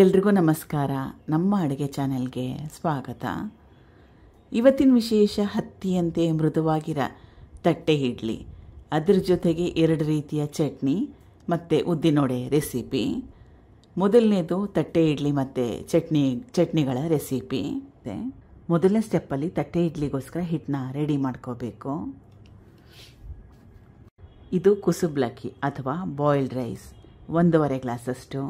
ಎಲ್ರಿಗೂ ನಮಸ್ಕಾರ ನಮ್ಮ ಅಡುಗೆ ಚಾನೆಲ್ಗೆ ಸ್ವಾಗತ ಇವತ್ತಿನ ವಿಶೇಷ ಹತ್ತಿಯಂತೆ ಮೃದುವಾಗಿರೋ ತಟ್ಟೆ ಇಡ್ಲಿ ಅದರ ಜೊತೆಗೆ ಎರಡು ರೀತಿಯ ಚಟ್ನಿ ಮತ್ತು ಉದ್ದಿನೊಡೆ ರೆಸಿಪಿ ಮೊದಲನೇದು ತಟ್ಟೆ ಇಡ್ಲಿ ಮತ್ತು ಚಟ್ನಿ ಚಟ್ನಿಗಳ ರೆಸಿಪಿ ಮೊದಲನೇ ಸ್ಟೆಪ್ಪಲ್ಲಿ ತಟ್ಟೆ ಇಡ್ಲಿಗೋಸ್ಕರ ಹಿಟ್ಟನ್ನ ರೆಡಿ ಮಾಡ್ಕೋಬೇಕು ಇದು ಕುಸುಬ್ಲಕ್ಕಿ ಅಥವಾ ಬಾಯ್ಲ್ಡ್ ರೈಸ್ ಒಂದೂವರೆ ಗ್ಲಾಸಷ್ಟು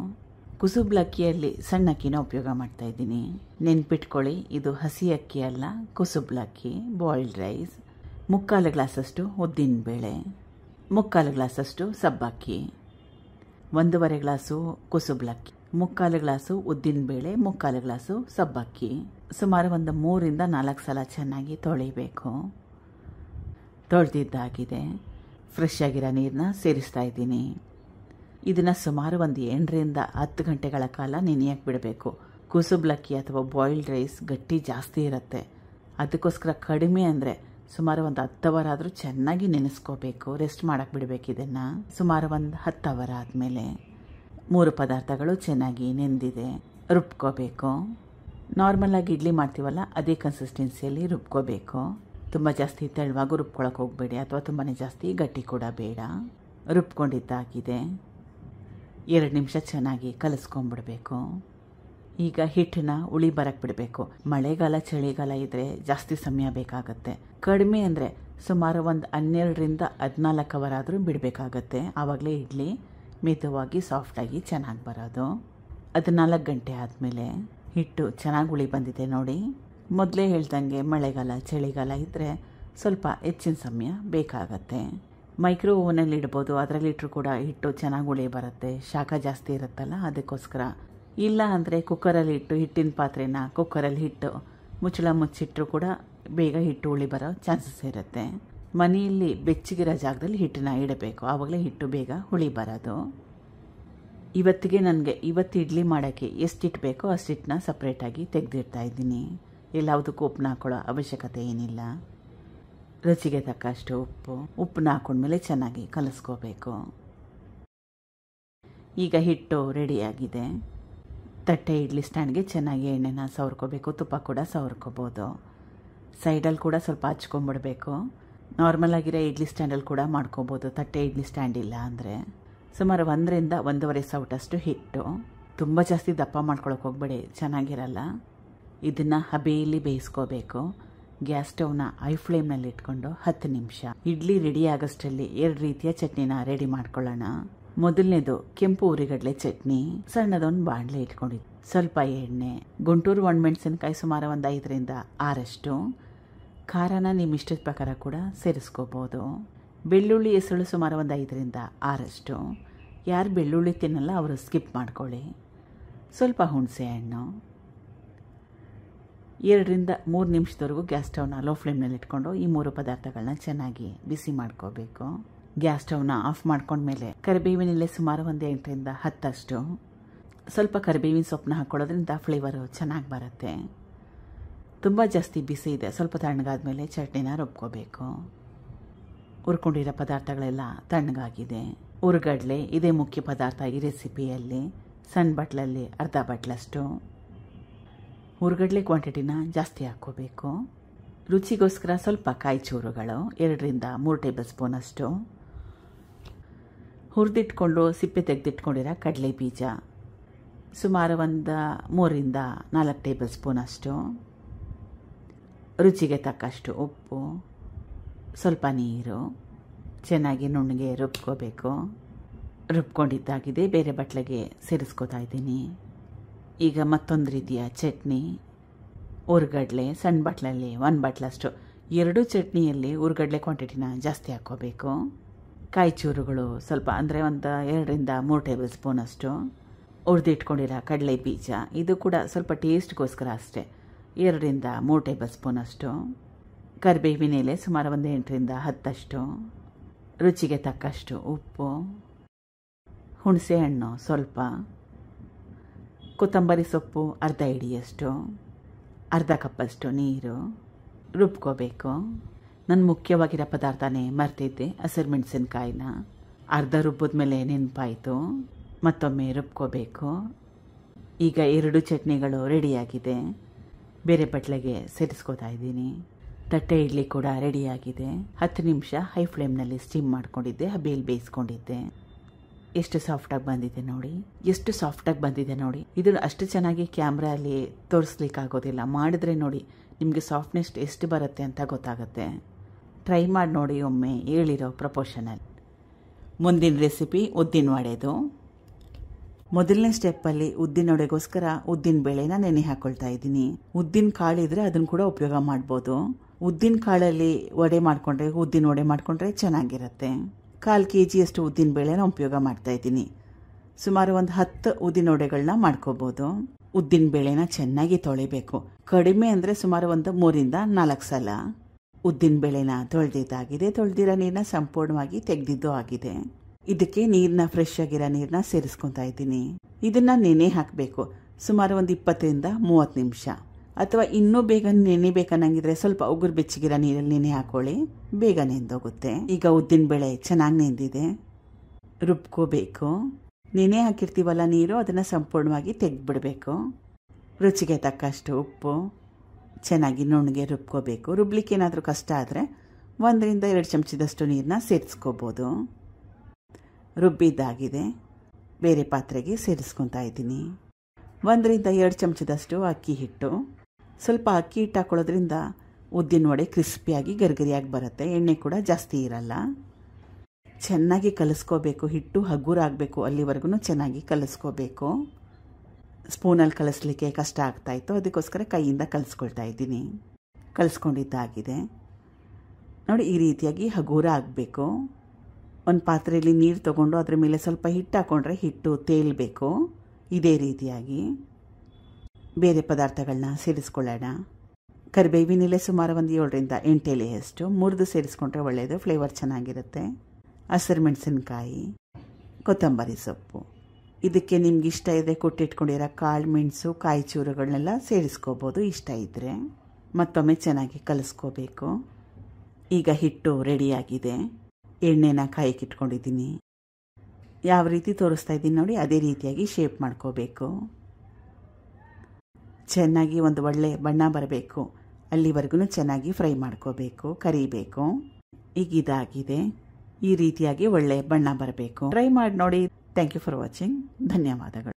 ಕುಸುಬ್ಲ ಅಕ್ಕಿಯಲ್ಲಿ ಸಣ್ಣ ಅಕ್ಕಿನ ಉಪಯೋಗ ಮಾಡ್ತಾ ಇದ್ದೀನಿ ನೆನ್ಪಿಟ್ಕೊಳ್ಳಿ ಇದು ಹಸಿ ಅಕ್ಕಿ ಅಲ್ಲ ಕುಸುಬ್ಲ ಅಕ್ಕಿ ಬಾಯ್ಲ್ಡ್ ರೈಸ್ ಮುಕ್ಕಾಲು ಗ್ಲಾಸಷ್ಟು ಉದ್ದಿನ ಬೇಳೆ ಮುಕ್ಕಾಲು ಗ್ಲಾಸಷ್ಟು ಸಬ್ಬಕ್ಕಿ ಒಂದೂವರೆ ಗ್ಲಾಸು ಕುಸುಬ್ಲಕ್ಕಿ ಮುಕ್ಕಾಲು ಗ್ಲಾಸು ಉದ್ದಿನಬೇಳೆ ಮುಕ್ಕಾಲು ಗ್ಲಾಸು ಸಬ್ಬಕ್ಕಿ ಸುಮಾರು ಒಂದು ಮೂರಿಂದ ನಾಲ್ಕು ಸಲ ಚೆನ್ನಾಗಿ ತೊಳಿಬೇಕು ತೊಳೆದಿದ್ದಾಗಿದೆ ಫ್ರೆಶ್ ಆಗಿರೋ ನೀರನ್ನ ಸೇರಿಸ್ತಾ ಇದ್ದೀನಿ ಇದನ್ನು ಸುಮಾರು ಒಂದು ಎಂಟರಿಂದ ಹತ್ತು ಗಂಟೆಗಳ ಕಾಲ ನೆನೆಯಕ್ಕೆ ಬಿಡಬೇಕು ಕುಸುಬ್ಲಕ್ಕಿ ಅಥವಾ ಬಾಯ್ಲ್ಡ್ ರೈಸ್ ಗಟ್ಟಿ ಜಾಸ್ತಿ ಇರುತ್ತೆ ಅದಕ್ಕೋಸ್ಕರ ಕಡಿಮೆ ಅಂದರೆ ಸುಮಾರು ಒಂದು ಹತ್ತು ಅವರ್ ಆದರೂ ಚೆನ್ನಾಗಿ ನೆನೆಸ್ಕೋಬೇಕು ರೆಸ್ಟ್ ಮಾಡೋಕ್ಕೆ ಬಿಡಬೇಕು ಇದನ್ನು ಸುಮಾರು ಒಂದು ಹತ್ತು ಅವರ್ ಆದಮೇಲೆ ಮೂರು ಪದಾರ್ಥಗಳು ಚೆನ್ನಾಗಿ ನೆಂದಿದೆ ರುಬ್ಕೋಬೇಕು ನಾರ್ಮಲಾಗಿ ಇಡ್ಲಿ ಮಾಡ್ತೀವಲ್ಲ ಅದೇ ಕನ್ಸಿಸ್ಟೆನ್ಸಿಯಲ್ಲಿ ರುಬ್ಕೋಬೇಕು ತುಂಬ ಜಾಸ್ತಿ ತೆಳುವಾಗೂ ರುಬ್ಕೊಳಕ್ಕೆ ಹೋಗಬೇಡಿ ಅಥವಾ ತುಂಬಾ ಜಾಸ್ತಿ ಗಟ್ಟಿ ಕೂಡ ಬೇಡ ರುಬ್ಕೊಂಡಿದ್ದಾಗಿದೆ ಎರಡು ನಿಮಿಷ ಚೆನ್ನಾಗಿ ಕಲಿಸ್ಕೊಂಬಿಡಬೇಕು ಈಗ ಹಿಟ್ಟನ್ನ ಉಳಿ ಬರಕ್ಕೆ ಬಿಡಬೇಕು ಮಳೆಗಾಲ ಚಳಿಗಾಲ ಇದ್ರೆ ಜಾಸ್ತಿ ಸಮಯ ಬೇಕಾಗತ್ತೆ ಕಡಿಮೆ ಅಂದರೆ ಸುಮಾರು ಒಂದು ಹನ್ನೆರಡರಿಂದ ಹದಿನಾಲ್ಕು ಅವರ್ ಆದರೂ ಬಿಡಬೇಕಾಗತ್ತೆ ಆವಾಗಲೇ ಇಡ್ಲಿ ಮಿತವಾಗಿ ಸಾಫ್ಟಾಗಿ ಚೆನ್ನಾಗಿ ಬರೋದು ಹದಿನಾಲ್ಕು ಗಂಟೆ ಆದಮೇಲೆ ಹಿಟ್ಟು ಚೆನ್ನಾಗಿ ಉಳಿ ಬಂದಿದೆ ನೋಡಿ ಮೊದಲೇ ಹೇಳ್ದಂಗೆ ಮಳೆಗಾಲ ಚಳಿಗಾಲ ಇದ್ದರೆ ಸ್ವಲ್ಪ ಹೆಚ್ಚಿನ ಸಮಯ ಬೇಕಾಗತ್ತೆ ಮೈಕ್ರೋ ಓವನಲ್ಲಿ ಇಡ್ಬೋದು ಅದರಲ್ಲಿಟ್ಟರು ಕೂಡ ಹಿಟ್ಟು ಚೆನ್ನಾಗಿ ಉಳಿ ಬರುತ್ತೆ ಶಾಖ ಜಾಸ್ತಿ ಇರುತ್ತಲ್ಲ ಅದಕ್ಕೋಸ್ಕರ ಇಲ್ಲ ಅಂದರೆ ಕುಕ್ಕರಲ್ಲಿ ಇಟ್ಟು ಹಿಟ್ಟಿನ ಪಾತ್ರೆನ ಕುಕ್ಕರಲ್ಲಿ ಹಿಟ್ಟು ಮುಚ್ಚಳ ಮುಚ್ಚಿಟ್ಟರು ಕೂಡ ಬೇಗ ಹಿಟ್ಟು ಉಳಿ ಬರೋ ಚಾನ್ಸಸ್ ಇರುತ್ತೆ ಮನೆಯಲ್ಲಿ ಬೆಚ್ಚಗಿರೋ ಜಾಗದಲ್ಲಿ ಹಿಟ್ಟನ್ನ ಇಡಬೇಕು ಆವಾಗಲೇ ಹಿಟ್ಟು ಬೇಗ ಹುಳಿ ಬರೋದು ಇವತ್ತಿಗೆ ನನಗೆ ಇವತ್ತು ಇಡ್ಲಿ ಮಾಡೋಕ್ಕೆ ಎಷ್ಟು ಹಿಟ್ಟು ಬೇಕೋ ಅಷ್ಟು ಹಿಟ್ಟನ್ನ ಸಪ್ರೇಟಾಗಿ ತೆಗೆದಿಡ್ತಾ ಇದ್ದೀನಿ ಎಲ್ಲಾವುದಕ್ಕೂ ಉಪ್ಪನ್ನ ಹಾಕೊಳ್ಳೋ ಅವಶ್ಯಕತೆ ಏನಿಲ್ಲ ರುಚಿಗೆ ತಕ್ಕಷ್ಟು ಉಪ್ಪು ಉಪ್ಪನ್ನ ಹಾಕೊಂಡ್ಮೇಲೆ ಚೆನ್ನಾಗಿ ಕಲಸ್ಕೋಬೇಕು ಈಗ ಹಿಟ್ಟು ರೆಡಿಯಾಗಿದೆ ತಟ್ಟೆ ಇಡ್ಲಿ ಸ್ಟ್ಯಾಂಡ್ಗೆ ಚೆನ್ನಾಗಿ ಎಣ್ಣೆನ ಸವರ್ಕೋಬೇಕು ತುಪ್ಪ ಕೂಡ ಸವರ್ಕೋಬೋದು ಸೈಡಲ್ಲಿ ಕೂಡ ಸ್ವಲ್ಪ ಹಚ್ಕೊಂಬಿಡ್ಬೇಕು ನಾರ್ಮಲ್ ಆಗಿರೋ ಇಡ್ಲಿ ಸ್ಟ್ಯಾಂಡಲ್ಲಿ ಕೂಡ ಮಾಡ್ಕೊಬೋದು ತಟ್ಟೆ ಇಡ್ಲಿ ಸ್ಟ್ಯಾಂಡ್ ಇಲ್ಲ ಅಂದರೆ ಸುಮಾರು ಒಂದರಿಂದ ಒಂದೂವರೆ ಸೌಟಷ್ಟು ಹಿಟ್ಟು ತುಂಬ ಜಾಸ್ತಿ ದಪ್ಪ ಮಾಡ್ಕೊಳಕ್ಕೆ ಹೋಗ್ಬೇಡಿ ಚೆನ್ನಾಗಿರಲ್ಲ ಇದನ್ನು ಹಬೆಯಲ್ಲಿ ಬೇಯಿಸ್ಕೋಬೇಕು ಗ್ಯಾಸ್ ಸ್ಟೌವ್ನ ಐ ಫ್ಲೇಮ್ನಲ್ಲಿ ಇಟ್ಕೊಂಡು ಹತ್ತು ನಿಮಿಷ ಇಡ್ಲಿ ರೆಡಿ ಆಗೋಷ್ಟರಲ್ಲಿ ಎರಡು ರೀತಿಯ ಚಟ್ನಿನ ರೆಡಿ ಮಾಡ್ಕೊಳ್ಳೋಣ ಮೊದಲನೇದು ಕೆಂಪು ಉರಿಗಡ್ಲೆ ಚಟ್ನಿ ಸಣ್ಣದೊಂದು ಬಾಣಲೆ ಇಟ್ಕೊಂಡಿದ್ದು ಸ್ವಲ್ಪ ಎಣ್ಣೆ ಗುಂಟೂರು ಒಣ ಮೆಣಸಿನಕಾಯಿ ಸುಮಾರು ಒಂದು ಐದರಿಂದ ಆರಷ್ಟು ಖಾರನ ನಿಮ್ಮ ಇಷ್ಟದ ಪ್ರಕಾರ ಕೂಡ ಸೇರಿಸ್ಕೋಬೋದು ಬೆಳ್ಳುಳ್ಳಿ ಹೆಸಳು ಸುಮಾರು ಒಂದು ಐದರಿಂದ ಆರಷ್ಟು ಯಾರು ಬೆಳ್ಳುಳ್ಳಿ ತಿನ್ನಲ್ಲ ಅವರು ಸ್ಕಿಪ್ ಮಾಡ್ಕೊಳ್ಳಿ ಸ್ವಲ್ಪ ಹುಣಸೆ ಹಣ್ಣು ಎರಡರಿಂದ ಮೂರು ನಿಮಿಷದವರೆಗೂ ಗ್ಯಾಸ್ ಸ್ಟವ್ನ ಲೋ ಫ್ಲೇಮ್ನಲ್ಲಿ ಇಟ್ಕೊಂಡು ಈ ಮೂರು ಪದಾರ್ಥಗಳನ್ನ ಚೆನ್ನಾಗಿ ಬಿಸಿ ಮಾಡ್ಕೋಬೇಕು ಗ್ಯಾಸ್ ಸ್ಟವ್ನ ಆಫ್ ಮಾಡ್ಕೊಂಡ್ಮೇಲೆ ಕರಿಬೇವಿನಲ್ಲೇ ಸುಮಾರು ಒಂದು ಎಂಟರಿಂದ ಹತ್ತಷ್ಟು ಸ್ವಲ್ಪ ಕರಿಬೇವಿನ ಸೊಪ್ಪನ್ನ ಹಾಕ್ಕೊಳ್ಳೋದ್ರಿಂದ ಫ್ಲೇವರು ಚೆನ್ನಾಗಿ ಬರುತ್ತೆ ತುಂಬ ಜಾಸ್ತಿ ಬಿಸಿ ಇದೆ ಸ್ವಲ್ಪ ತಣ್ಣಗಾದ ಮೇಲೆ ಚಟ್ನಿನ ರುಬ್ಕೋಬೇಕು ಹುರ್ಕೊಂಡಿರೋ ಪದಾರ್ಥಗಳೆಲ್ಲ ತಣ್ಣಗಾಗಿದೆ ಉರುಗಡ್ಲೆ ಇದೇ ಮುಖ್ಯ ಪದಾರ್ಥ ಈ ರೆಸಿಪಿಯಲ್ಲಿ ಸಣ್ಣ ಬಟ್ಲಲ್ಲಿ ಅರ್ಧ ಬಟ್ಲಷ್ಟು ಹುರ್ಗಡ್ಲೆ ಕ್ವಾಂಟಿಟಿನ ಜಾಸ್ತಿ ಹಾಕ್ಕೋಬೇಕು ರುಚಿಗೋಸ್ಕರ ಸ್ವಲ್ಪ ಕಾಯಿ ಚೂರುಗಳು ಎರಡರಿಂದ ಮೂರು ಟೇಬಲ್ ಸ್ಪೂನ್ ಅಷ್ಟು ಹುರಿದಿಟ್ಕೊಂಡು ಸಿಪ್ಪೆ ತೆಗೆದಿಟ್ಕೊಂಡಿರೋ ಕಡಲೆ ಬೀಜ ಸುಮಾರು ಒಂದು ಮೂರಿಂದ ನಾಲ್ಕು ಟೇಬಲ್ ಸ್ಪೂನ್ ಅಷ್ಟು ರುಚಿಗೆ ತಕ್ಕಷ್ಟು ಉಪ್ಪು ಸ್ವಲ್ಪ ನೀರು ಚೆನ್ನಾಗಿ ನುಣ್ಣಗೆ ರುಬ್ಕೋಬೇಕು ರುಬ್ಕೊಂಡಿದ್ದಾಗಿದೆ ಬೇರೆ ಬಟ್ಲಿಗೆ ಸೇರಿಸ್ಕೋತಾ ಇದ್ದೀನಿ ಈಗ ಮತ್ತೊಂದು ರೀತಿಯ ಚಟ್ನಿ ಉರ್ಗಡ್ಲೆ ಸಣ್ಣ ಬಾಟ್ಲಲ್ಲಿ ಒಂದು ಬಾಟ್ಲಷ್ಟು ಎರಡು ಚಟ್ನಿಯಲ್ಲಿ ಉರ್ಗಡ್ಲೆ ಕ್ವಾಂಟಿಟಿನ ಜಾಸ್ತಿ ಹಾಕ್ಕೋಬೇಕು ಕಾಯಿಚೂರುಗಳು ಸ್ವಲ್ಪ ಅಂದರೆ ಒಂದು ಎರಡರಿಂದ ಮೂರು ಟೇಬಲ್ ಸ್ಪೂನಷ್ಟು ಉರಿದಿಟ್ಕೊಂಡಿರೋ ಕಡಲೆ ಬೀಜ ಇದು ಕೂಡ ಸ್ವಲ್ಪ ಟೇಸ್ಟ್ಗೋಸ್ಕರ ಅಷ್ಟೇ ಎರಡರಿಂದ ಮೂರು ಟೇಬಲ್ ಸ್ಪೂನಷ್ಟು ಕರಿಬೇವಿನ ಎಲೆ ಸುಮಾರು ಒಂದು ಎಂಟರಿಂದ ಹತ್ತಷ್ಟು ರುಚಿಗೆ ತಕ್ಕಷ್ಟು ಉಪ್ಪು ಹುಣಸೆ ಹಣ್ಣು ಸ್ವಲ್ಪ ಕೊತ್ತಂಬರಿ ಸೊಪ್ಪು ಅರ್ಧ ಹಿಡಿಯಷ್ಟು ಅರ್ಧ ಕಪ್ಪಷ್ಟು ನೀರು ರುಬ್ಕೋಬೇಕು ನಾನು ಮುಖ್ಯವಾಗಿರೋ ಪದಾರ್ಥನೇ ಮರ್ತಿದ್ದೆ ಹಸಿರು ಮೆಣಸಿನ್ಕಾಯಿನ ಅರ್ಧ ರುಬ್ಬದ ಮೇಲೆ ನೆನಪಾಯಿತು ಮತ್ತೊಮ್ಮೆ ರುಬ್ಕೋಬೇಕು ಈಗ ಎರಡು ಚಟ್ನಿಗಳು ರೆಡಿಯಾಗಿದೆ ಬೇರೆ ಬಟ್ಲೆಗೆ ಸೇರಿಸ್ಕೋತಾ ಇದ್ದೀನಿ ತಟ್ಟೆ ಇಡ್ಲಿ ಕೂಡ ರೆಡಿಯಾಗಿದೆ ಹತ್ತು ನಿಮಿಷ ಹೈ ಫ್ಲೇಮ್ನಲ್ಲಿ ಸ್ಟೀಮ್ ಮಾಡಿಕೊಂಡಿದ್ದೆ ಹಬೆಯಲ್ಲಿ ಬೇಯಿಸ್ಕೊಂಡಿದ್ದೆ ಎಷ್ಟು ಸಾಫ್ಟಾಗಿ ಬಂದಿದೆ ನೋಡಿ ಎಷ್ಟು ಸಾಫ್ಟಾಗಿ ಬಂದಿದೆ ನೋಡಿ ಇದು ಅಷ್ಟು ಚೆನ್ನಾಗಿ ಕ್ಯಾಮ್ರ ತೋರಿಸ್ಲಿಕ್ಕೆ ಆಗೋದಿಲ್ಲ ಮಾಡಿದ್ರೆ ನೋಡಿ ನಿಮಗೆ ಸಾಫ್ಟ್ನೆಸ್ ಎಷ್ಟು ಬರುತ್ತೆ ಅಂತ ಗೊತ್ತಾಗುತ್ತೆ ಟ್ರೈ ಮಾಡಿ ನೋಡಿ ಒಮ್ಮೆ ಹೇಳಿರೋ ಪ್ರಪೋರ್ಷನಲ್ಲಿ ಮುಂದಿನ ರೆಸಿಪಿ ಉದ್ದಿನ ವಡೆದು ಮೊದಲನೇ ಸ್ಟೆಪ್ಪಲ್ಲಿ ಉದ್ದಿನ ವಡೆಗೋಸ್ಕರ ಉದ್ದಿನ ಬೇಳೆನ ನೆನೆ ಹಾಕೊಳ್ತಾ ಇದ್ದೀನಿ ಉದ್ದಿನ ಕಾಳಿದ್ರೆ ಅದನ್ನು ಕೂಡ ಉಪಯೋಗ ಮಾಡ್ಬೋದು ಉದ್ದಿನ ಕಾಳಲ್ಲಿ ವಡೆ ಮಾಡಿಕೊಂಡ್ರೆ ಉದ್ದಿನ ವಡೆ ಮಾಡಿಕೊಂಡ್ರೆ ಚೆನ್ನಾಗಿರುತ್ತೆ ಕಾಲು ಕೆ ಜಿಯಷ್ಟು ಬೇಳೆನ ಉಪಯೋಗ ಮಾಡ್ತಾ ಇದ್ದೀನಿ ಸುಮಾರು ಒಂದು ಹತ್ತು ಒಡೆಗಳನ್ನ ಮಾಡ್ಕೋಬೋದು ಉದ್ದಿನ ಬೇಳೆನ ಚೆನ್ನಾಗಿ ತೊಳಿಬೇಕು ಕಡಿಮೆ ಅಂದರೆ ಸುಮಾರು ಒಂದು ಮೂರಿಂದ ನಾಲ್ಕು ಸಲ ಉದ್ದಿನ ಬೇಳೆನ ತೊಳೆದಿದ್ದಾಗಿದೆ ತೊಳೆದಿರೋ ನೀರನ್ನ ಸಂಪೂರ್ಣವಾಗಿ ತೆಗೆದಿದ್ದು ಆಗಿದೆ ಇದಕ್ಕೆ ನೀರನ್ನ ಫ್ರೆಶ್ ಆಗಿರೋ ನೀರನ್ನ ಸೇರಿಸ್ಕೊತಾ ಇದ್ದೀನಿ ಇದನ್ನು ನೆನೆ ಹಾಕಬೇಕು ಸುಮಾರು ಒಂದು ಇಪ್ಪತ್ತರಿಂದ ಮೂವತ್ತು ನಿಮಿಷ ಅಥವಾ ಇನ್ನೂ ಬೇಗ ನೆನೆಬೇಕನ್ನಂಗಿದ್ರೆ ಸ್ವಲ್ಪ ಉಗುರು ಬೆಚ್ಚಗಿರೋ ನೀರಲ್ಲಿ ನೆನೆ ಹಾಕೊಳ್ಳಿ ಬೇಗ ನೆಂದೋಗುತ್ತೆ ಈಗ ಉದ್ದಿನ ಬೇಳೆ ಚೆನ್ನಾಗಿ ನೆಂದಿದೆ ರುಬ್ಕೋಬೇಕು ನೆನೆ ಹಾಕಿರ್ತೀವಲ್ಲ ನೀರು ಅದನ್ನು ಸಂಪೂರ್ಣವಾಗಿ ತೆಗೆದುಬಿಡಬೇಕು ರುಚಿಗೆ ತಕ್ಕಷ್ಟು ಉಪ್ಪು ಚೆನ್ನಾಗಿ ನುಣ್ಣಗೆ ರುಬ್ಕೋಬೇಕು ರುಬ್ಲಿಕ್ಕೆ ಏನಾದರೂ ಕಷ್ಟ ಆದರೆ ಒಂದರಿಂದ ಎರಡು ಚಮಚದಷ್ಟು ನೀರನ್ನ ಸೇರಿಸ್ಕೋಬೋದು ರುಬ್ಬಿದ್ದಾಗಿದೆ ಬೇರೆ ಪಾತ್ರೆಗೆ ಸೇರಿಸ್ಕೊತಾ ಇದ್ದೀನಿ ಒಂದರಿಂದ ಎರಡು ಚಮಚದಷ್ಟು ಅಕ್ಕಿ ಹಿಟ್ಟು ಸ್ವಲ್ಪ ಅಕ್ಕಿ ಹಿಟ್ಟು ಹಾಕೊಳ್ಳೋದ್ರಿಂದ ಉದ್ದಿನ ವಡೆ ಕ್ರಿಸ್ಪಿಯಾಗಿ ಗರ್ಗರಿಯಾಗಿ ಬರುತ್ತೆ ಎಣ್ಣೆ ಕೂಡ ಜಾಸ್ತಿ ಇರಲ್ಲ ಚೆನ್ನಾಗಿ ಕಲಿಸ್ಕೋಬೇಕು ಹಿಟ್ಟು ಹಗುರ ಆಗಬೇಕು ಅಲ್ಲಿವರೆಗೂ ಚೆನ್ನಾಗಿ ಕಲಿಸ್ಕೋಬೇಕು ಸ್ಪೂನಲ್ಲಿ ಕಲಿಸ್ಲಿಕ್ಕೆ ಕಷ್ಟ ಆಗ್ತಾಯಿತ್ತು ಅದಕ್ಕೋಸ್ಕರ ಕೈಯಿಂದ ಕಲಿಸ್ಕೊಳ್ತಾ ಇದ್ದೀನಿ ಕಲಿಸ್ಕೊಂಡಿದ್ದಾಗಿದೆ ನೋಡಿ ಈ ರೀತಿಯಾಗಿ ಹಗುರ ಆಗಬೇಕು ಒಂದು ಪಾತ್ರೆಯಲ್ಲಿ ನೀರು ತಗೊಂಡು ಅದರ ಮೇಲೆ ಸ್ವಲ್ಪ ಹಿಟ್ಟು ಹಾಕ್ಕೊಂಡ್ರೆ ಹಿಟ್ಟು ತೇಲಬೇಕು ಇದೇ ರೀತಿಯಾಗಿ ಬೇರೆ ಪದಾರ್ಥಗಳನ್ನ ಸೇರಿಸ್ಕೊಳ್ಳೋಣ ಕರಿಬೇವಿನಿಲೆ ಸುಮಾರು ಒಂದು ಏಳರಿಂದ ಎಂಟು ಎಲೆಯಷ್ಟು ಮುರಿದು ಸೇರಿಸ್ಕೊಂಡ್ರೆ ಒಳ್ಳೆಯದು ಫ್ಲೇವರ್ ಚೆನ್ನಾಗಿರುತ್ತೆ ಹಸಿರು ಮೆಣಸಿನ್ಕಾಯಿ ಕೊತ್ತಂಬರಿ ಸೊಪ್ಪು ಇದಕ್ಕೆ ನಿಮ್ಗೆ ಇಷ್ಟ ಇದೆ ಕೊಟ್ಟಿಟ್ಕೊಂಡಿರೋ ಕಾಳು ಮೆಣಸು ಕಾಯಿ ಚೂರುಗಳನ್ನೆಲ್ಲ ಸೇರಿಸ್ಕೋಬೋದು ಇಷ್ಟ ಇದ್ದರೆ ಮತ್ತೊಮ್ಮೆ ಚೆನ್ನಾಗಿ ಕಲಿಸ್ಕೋಬೇಕು ಈಗ ಹಿಟ್ಟು ರೆಡಿಯಾಗಿದೆ ಎಣ್ಣೆನ ಕಾಯಕ್ಕಿಟ್ಕೊಂಡಿದ್ದೀನಿ ಯಾವ ರೀತಿ ತೋರಿಸ್ತಾ ಇದ್ದೀನಿ ನೋಡಿ ಅದೇ ರೀತಿಯಾಗಿ ಶೇಪ್ ಮಾಡ್ಕೋಬೇಕು ಚೆನ್ನಾಗಿ ಒಂದು ಒಳ್ಳೆ ಬಣ್ಣ ಬರಬೇಕು ಅಲ್ಲಿವರೆಗೂ ಚೆನ್ನಾಗಿ ಫ್ರೈ ಮಾಡ್ಕೋಬೇಕು ಕರಿಬೇಕು ಈಗ ಇದಾಗಿದೆ ಈ ರೀತಿಯಾಗಿ ಒಳ್ಳೆ ಬಣ್ಣ ಬರಬೇಕು ಟ್ರೈ ಮಾಡಿ ನೋಡಿ ಥ್ಯಾಂಕ್ ಯು ಫಾರ್ ವಾಚಿಂಗ್ ಧನ್ಯವಾದಗಳು